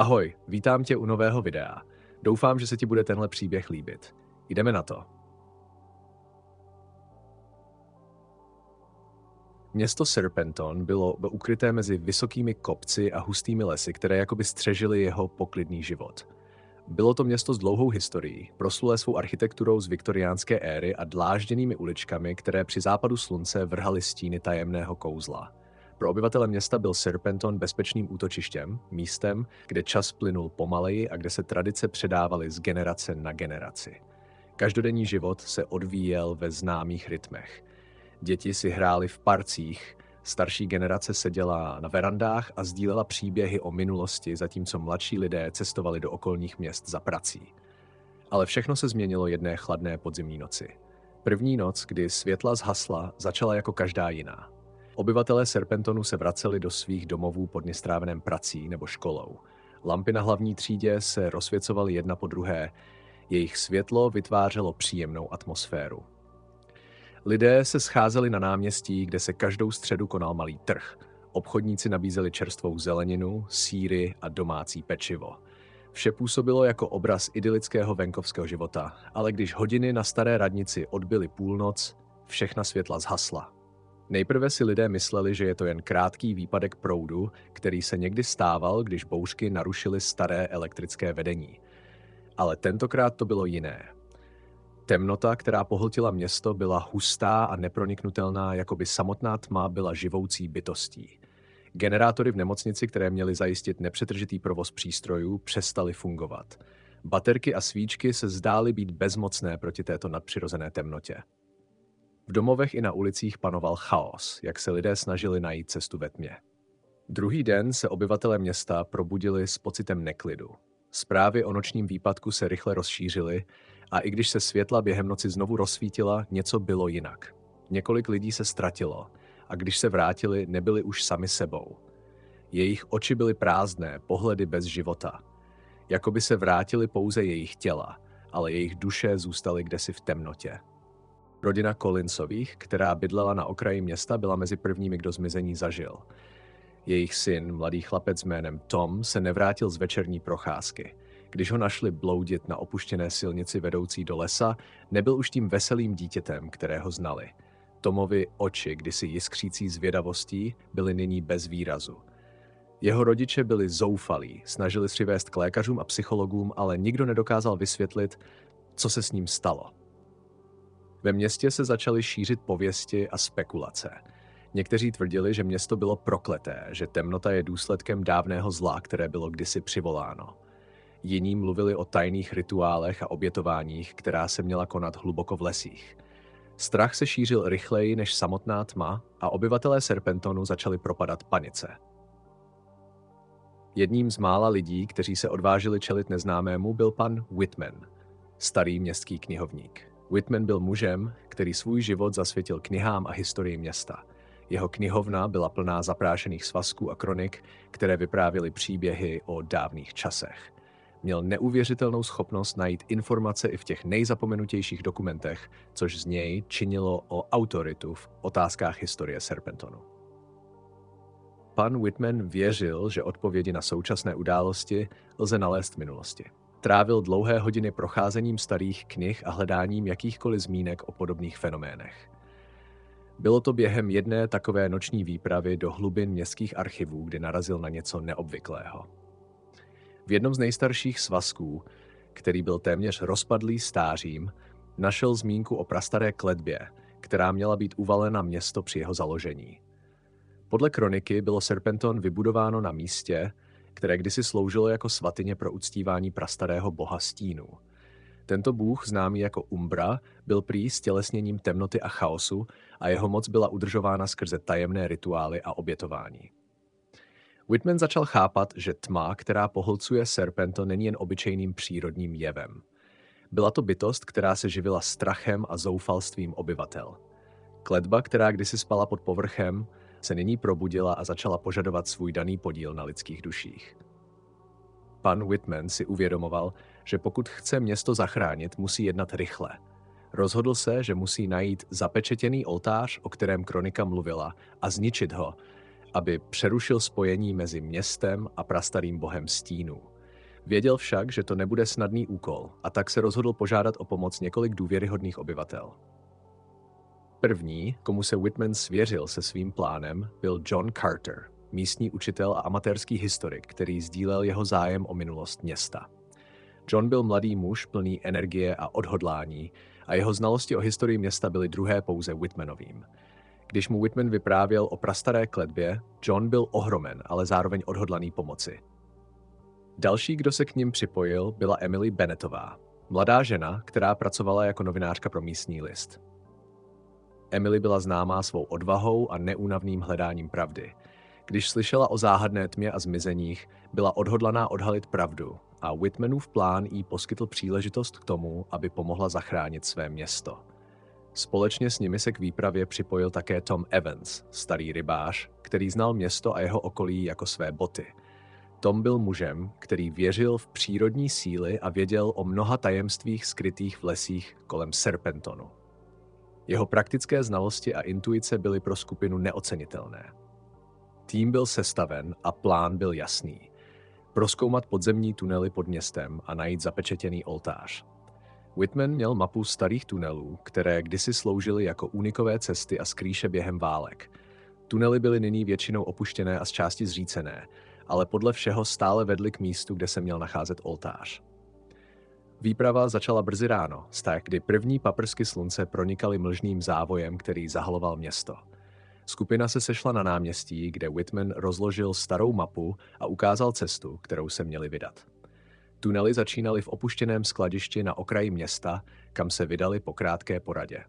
Ahoj, vítám tě u nového videa. Doufám, že se ti bude tenhle příběh líbit. Jdeme na to. Město Serpenton bylo ukryté mezi vysokými kopci a hustými lesy, které jakoby střežily jeho poklidný život. Bylo to město s dlouhou historií, proslulé svou architekturou z viktoriánské éry a dlážděnými uličkami, které při západu slunce vrhaly stíny tajemného kouzla – pro obyvatele města byl Serpenton bezpečným útočištěm, místem, kde čas plynul pomaleji a kde se tradice předávaly z generace na generaci. Každodenní život se odvíjel ve známých rytmech. Děti si hrály v parcích, starší generace seděla na verandách a sdílela příběhy o minulosti, zatímco mladší lidé cestovali do okolních měst za prací. Ale všechno se změnilo jedné chladné podzimní noci. První noc, kdy světla zhasla, začala jako každá jiná. Obyvatelé Serpentonu se vraceli do svých domovů pod nestráveném prací nebo školou. Lampy na hlavní třídě se rozsvěcovaly jedna po druhé. Jejich světlo vytvářelo příjemnou atmosféru. Lidé se scházeli na náměstí, kde se každou středu konal malý trh. Obchodníci nabízeli čerstvou zeleninu, síry a domácí pečivo. Vše působilo jako obraz idylického venkovského života, ale když hodiny na staré radnici odbyly půlnoc, všechna světla zhasla. Nejprve si lidé mysleli, že je to jen krátký výpadek proudu, který se někdy stával, když bouřky narušily staré elektrické vedení. Ale tentokrát to bylo jiné. Temnota, která pohltila město, byla hustá a neproniknutelná, jako by samotná tma byla živoucí bytostí. Generátory v nemocnici, které měly zajistit nepřetržitý provoz přístrojů, přestaly fungovat. Baterky a svíčky se zdály být bezmocné proti této nadpřirozené temnotě. V domovech i na ulicích panoval chaos, jak se lidé snažili najít cestu ve tmě. Druhý den se obyvatele města probudili s pocitem neklidu. Zprávy o nočním výpadku se rychle rozšířily a i když se světla během noci znovu rozsvítila, něco bylo jinak. Několik lidí se ztratilo a když se vrátili, nebyli už sami sebou. Jejich oči byly prázdné, pohledy bez života. Jakoby se vrátili pouze jejich těla, ale jejich duše zůstaly kdesi v temnotě. Rodina Collinsových, která bydlela na okraji města, byla mezi prvními, kdo zmizení zažil. Jejich syn, mladý chlapec jménem Tom, se nevrátil z večerní procházky. Když ho našli bloudit na opuštěné silnici vedoucí do lesa, nebyl už tím veselým dítětem, kterého znali. Tomovi oči, kdysi jiskřící zvědavostí, byly nyní bez výrazu. Jeho rodiče byli zoufalí, snažili přivést k lékařům a psychologům, ale nikdo nedokázal vysvětlit, co se s ním stalo – ve městě se začaly šířit pověsti a spekulace. Někteří tvrdili, že město bylo prokleté, že temnota je důsledkem dávného zla, které bylo kdysi přivoláno. Jiní mluvili o tajných rituálech a obětováních, která se měla konat hluboko v lesích. Strach se šířil rychleji než samotná tma a obyvatelé Serpentonu začali propadat panice. Jedním z mála lidí, kteří se odvážili čelit neznámému, byl pan Whitman, starý městský knihovník. Whitman byl mužem, který svůj život zasvětil knihám a historii města. Jeho knihovna byla plná zaprášených svazků a kronik, které vyprávěly příběhy o dávných časech. Měl neuvěřitelnou schopnost najít informace i v těch nejzapomenutějších dokumentech, což z něj činilo o autoritu v otázkách historie Serpentonu. Pan Whitman věřil, že odpovědi na současné události lze nalézt v minulosti. Trávil dlouhé hodiny procházením starých knih a hledáním jakýchkoliv zmínek o podobných fenoménech. Bylo to během jedné takové noční výpravy do hlubin městských archivů, kde narazil na něco neobvyklého. V jednom z nejstarších svazků, který byl téměř rozpadlý stářím, našel zmínku o prastaré kletbě, která měla být uvalena město při jeho založení. Podle kroniky bylo Serpenton vybudováno na místě, které kdysi sloužilo jako svatyně pro uctívání prastarého boha stínu. Tento bůh, známý jako Umbra, byl prý stělesněním temnoty a chaosu a jeho moc byla udržována skrze tajemné rituály a obětování. Whitman začal chápat, že tma, která pohlcuje Serpento, není jen obyčejným přírodním jevem. Byla to bytost, která se živila strachem a zoufalstvím obyvatel. Kledba, která kdysi spala pod povrchem, se nyní probudila a začala požadovat svůj daný podíl na lidských duších. Pan Whitman si uvědomoval, že pokud chce město zachránit, musí jednat rychle. Rozhodl se, že musí najít zapečetěný oltář, o kterém kronika mluvila, a zničit ho, aby přerušil spojení mezi městem a prastarým bohem stínů. Věděl však, že to nebude snadný úkol a tak se rozhodl požádat o pomoc několik důvěryhodných obyvatel. První, komu se Whitman svěřil se svým plánem, byl John Carter, místní učitel a amatérský historik, který sdílel jeho zájem o minulost města. John byl mladý muž plný energie a odhodlání a jeho znalosti o historii města byly druhé pouze Whitmanovým. Když mu Whitman vyprávěl o prastaré kletbě, John byl ohromen, ale zároveň odhodlaný pomoci. Další, kdo se k ním připojil, byla Emily Bennettová, mladá žena, která pracovala jako novinářka pro místní list. Emily byla známá svou odvahou a neúnavným hledáním pravdy. Když slyšela o záhadné tmě a zmizeních, byla odhodlaná odhalit pravdu a Whitmanův plán jí poskytl příležitost k tomu, aby pomohla zachránit své město. Společně s nimi se k výpravě připojil také Tom Evans, starý rybář, který znal město a jeho okolí jako své boty. Tom byl mužem, který věřil v přírodní síly a věděl o mnoha tajemstvích skrytých v lesích kolem Serpentonu. Jeho praktické znalosti a intuice byly pro skupinu neocenitelné. Tým byl sestaven a plán byl jasný. Proskoumat podzemní tunely pod městem a najít zapečetěný oltář. Whitman měl mapu starých tunelů, které kdysi sloužily jako unikové cesty a skrýše během válek. Tunely byly nyní většinou opuštěné a z části zřícené, ale podle všeho stále vedly k místu, kde se měl nacházet oltář. Výprava začala brzy ráno, z té, kdy první paprsky slunce pronikaly mlžným závojem, který zahaloval město. Skupina se sešla na náměstí, kde Whitman rozložil starou mapu a ukázal cestu, kterou se měli vydat. Tunely začínaly v opuštěném skladišti na okraji města, kam se vydali po krátké poradě.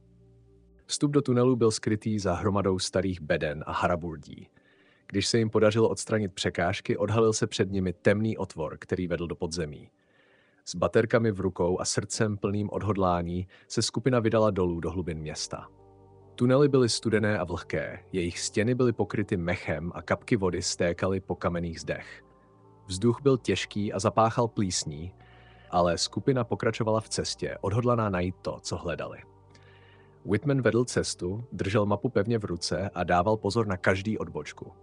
Vstup do tunelu byl skrytý za hromadou starých beden a haraburdí. Když se jim podařilo odstranit překážky, odhalil se před nimi temný otvor, který vedl do podzemí. S baterkami v rukou a srdcem plným odhodlání se skupina vydala dolů do hlubin města. Tunely byly studené a vlhké, jejich stěny byly pokryty mechem a kapky vody stékaly po kamenných zdech. Vzduch byl těžký a zapáchal plísní, ale skupina pokračovala v cestě, odhodlaná najít to, co hledali. Whitman vedl cestu, držel mapu pevně v ruce a dával pozor na každý odbočku –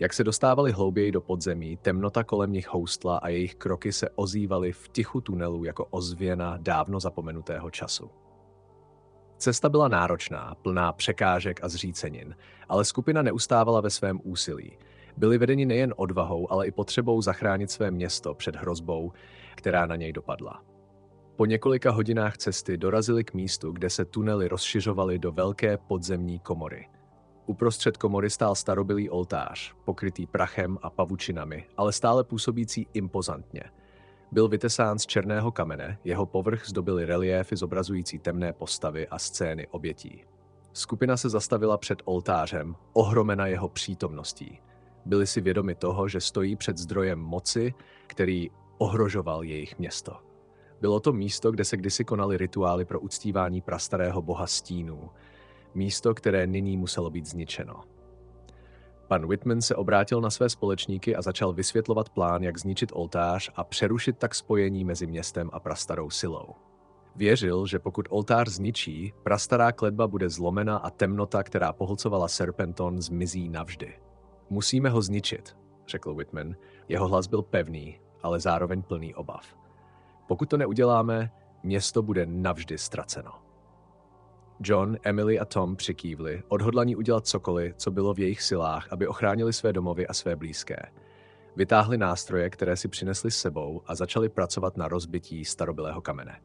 jak se dostávali hlouběji do podzemí, temnota kolem nich houstla a jejich kroky se ozývaly v tichu tunelu jako ozvěna dávno zapomenutého času. Cesta byla náročná, plná překážek a zřícenin, ale skupina neustávala ve svém úsilí. Byli vedeni nejen odvahou, ale i potřebou zachránit své město před hrozbou, která na něj dopadla. Po několika hodinách cesty dorazili k místu, kde se tunely rozšiřovaly do velké podzemní komory – Uprostřed komory stál starobylý oltář, pokrytý prachem a pavučinami, ale stále působící impozantně. Byl vytesán z černého kamene, jeho povrch zdobily reliéfy zobrazující temné postavy a scény obětí. Skupina se zastavila před oltářem, ohromena jeho přítomností. Byli si vědomi toho, že stojí před zdrojem moci, který ohrožoval jejich město. Bylo to místo, kde se kdysi konaly rituály pro uctívání prastarého boha stínů, místo, které nyní muselo být zničeno. Pan Whitman se obrátil na své společníky a začal vysvětlovat plán, jak zničit oltář a přerušit tak spojení mezi městem a prastarou silou. Věřil, že pokud oltář zničí, prastará kledba bude zlomena a temnota, která pohlcovala Serpenton, zmizí navždy. Musíme ho zničit, řekl Whitman. Jeho hlas byl pevný, ale zároveň plný obav. Pokud to neuděláme, město bude navždy ztraceno. John, Emily a Tom přikývli, odhodlaní udělat cokoliv, co bylo v jejich silách, aby ochránili své domovy a své blízké. Vytáhli nástroje, které si přinesli s sebou a začali pracovat na rozbití starobylého kamene.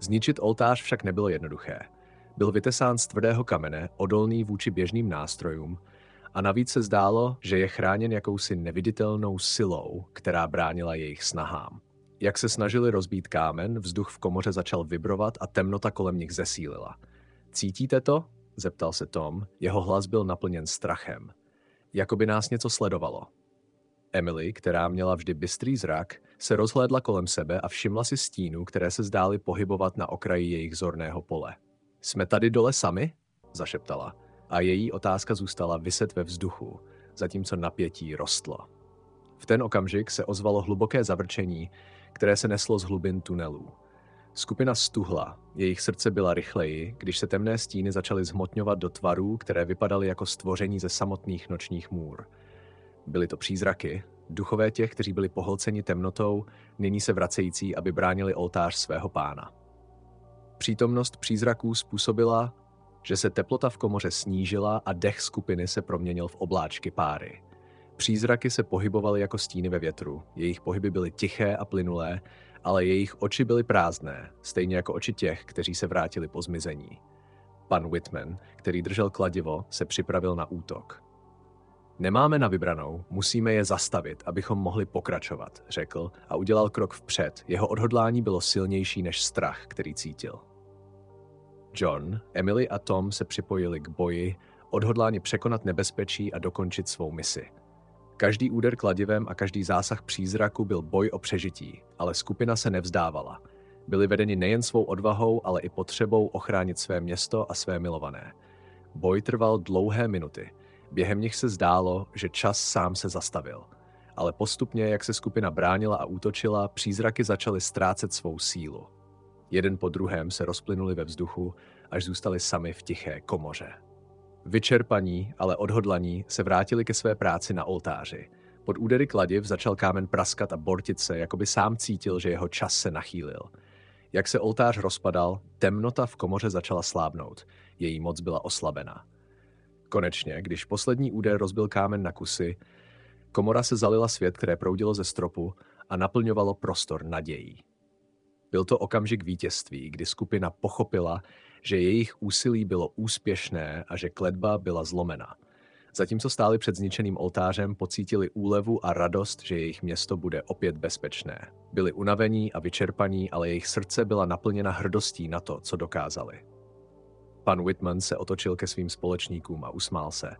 Zničit oltář však nebylo jednoduché. Byl vytesán z tvrdého kamene, odolný vůči běžným nástrojům, a navíc se zdálo, že je chráněn jakousi neviditelnou silou, která bránila jejich snahám. Jak se snažili rozbít kámen, vzduch v komoře začal vibrovat a temnota kolem nich zesílila – Cítíte to? Zeptal se Tom, jeho hlas byl naplněn strachem. jako by nás něco sledovalo. Emily, která měla vždy bystrý zrak, se rozhlédla kolem sebe a všimla si stínů, které se zdály pohybovat na okraji jejich zorného pole. Jsme tady dole sami? zašeptala. A její otázka zůstala vyset ve vzduchu, zatímco napětí rostlo. V ten okamžik se ozvalo hluboké zavrčení, které se neslo z hlubin tunelů. Skupina stuhla, jejich srdce byla rychleji, když se temné stíny začaly zhmotňovat do tvarů, které vypadaly jako stvoření ze samotných nočních můr. Byly to přízraky, duchové těch, kteří byli pohlceni temnotou, nyní se vracející, aby bránili oltář svého pána. Přítomnost přízraků způsobila, že se teplota v komoře snížila a dech skupiny se proměnil v obláčky páry. Přízraky se pohybovaly jako stíny ve větru, jejich pohyby byly tiché a plynulé ale jejich oči byly prázdné, stejně jako oči těch, kteří se vrátili po zmizení. Pan Whitman, který držel kladivo, se připravil na útok. Nemáme na vybranou, musíme je zastavit, abychom mohli pokračovat, řekl a udělal krok vpřed. Jeho odhodlání bylo silnější než strach, který cítil. John, Emily a Tom se připojili k boji, odhodláni překonat nebezpečí a dokončit svou misi – Každý úder kladivem a každý zásah přízraku byl boj o přežití, ale skupina se nevzdávala. Byli vedeni nejen svou odvahou, ale i potřebou ochránit své město a své milované. Boj trval dlouhé minuty. Během nich se zdálo, že čas sám se zastavil. Ale postupně, jak se skupina bránila a útočila, přízraky začaly ztrácet svou sílu. Jeden po druhém se rozplynuli ve vzduchu, až zůstali sami v tiché komoře. Vyčerpaní, ale odhodlaní, se vrátili ke své práci na oltáři. Pod údery kladiv začal kámen praskat a bortit se, jako by sám cítil, že jeho čas se nachýlil. Jak se oltář rozpadal, temnota v komoře začala slábnout. Její moc byla oslabena. Konečně, když poslední úder rozbil kámen na kusy, komora se zalila svět, které proudilo ze stropu a naplňovalo prostor nadějí. Byl to okamžik vítězství, kdy skupina pochopila, že jejich úsilí bylo úspěšné a že kletba byla zlomena. Zatímco stáli před zničeným oltářem, pocítili úlevu a radost, že jejich město bude opět bezpečné. Byli unavení a vyčerpaní, ale jejich srdce byla naplněna hrdostí na to, co dokázali. Pan Whitman se otočil ke svým společníkům a usmál se.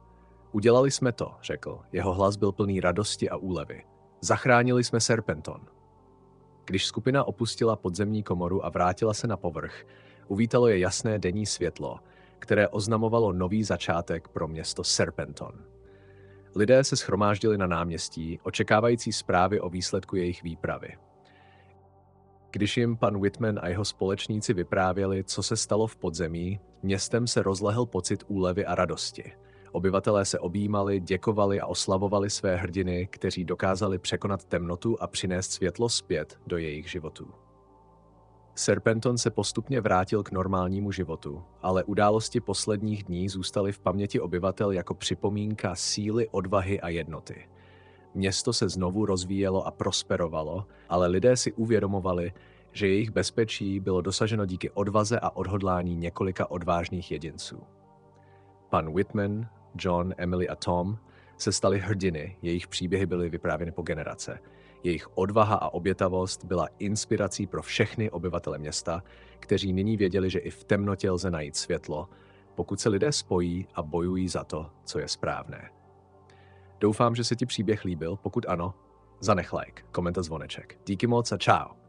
Udělali jsme to, řekl. Jeho hlas byl plný radosti a úlevy. Zachránili jsme Serpenton. Když skupina opustila podzemní komoru a vrátila se na povrch, uvítalo je jasné denní světlo, které oznamovalo nový začátek pro město Serpenton. Lidé se schromáždili na náměstí, očekávající zprávy o výsledku jejich výpravy. Když jim pan Whitman a jeho společníci vyprávěli, co se stalo v podzemí, městem se rozlehl pocit úlevy a radosti. Obyvatelé se objímali, děkovali a oslavovali své hrdiny, kteří dokázali překonat temnotu a přinést světlo zpět do jejich životů. Serpenton se postupně vrátil k normálnímu životu, ale události posledních dní zůstaly v paměti obyvatel jako připomínka síly, odvahy a jednoty. Město se znovu rozvíjelo a prosperovalo, ale lidé si uvědomovali, že jejich bezpečí bylo dosaženo díky odvaze a odhodlání několika odvážných jedinců. Pan Whitman, John, Emily a Tom se stali hrdiny, jejich příběhy byly vyprávěny po generace – jejich odvaha a obětavost byla inspirací pro všechny obyvatele města, kteří nyní věděli, že i v temnotě lze najít světlo, pokud se lidé spojí a bojují za to, co je správné. Doufám, že se ti příběh líbil, pokud ano, zanech like, koment a zvoneček. Díky moc a čau.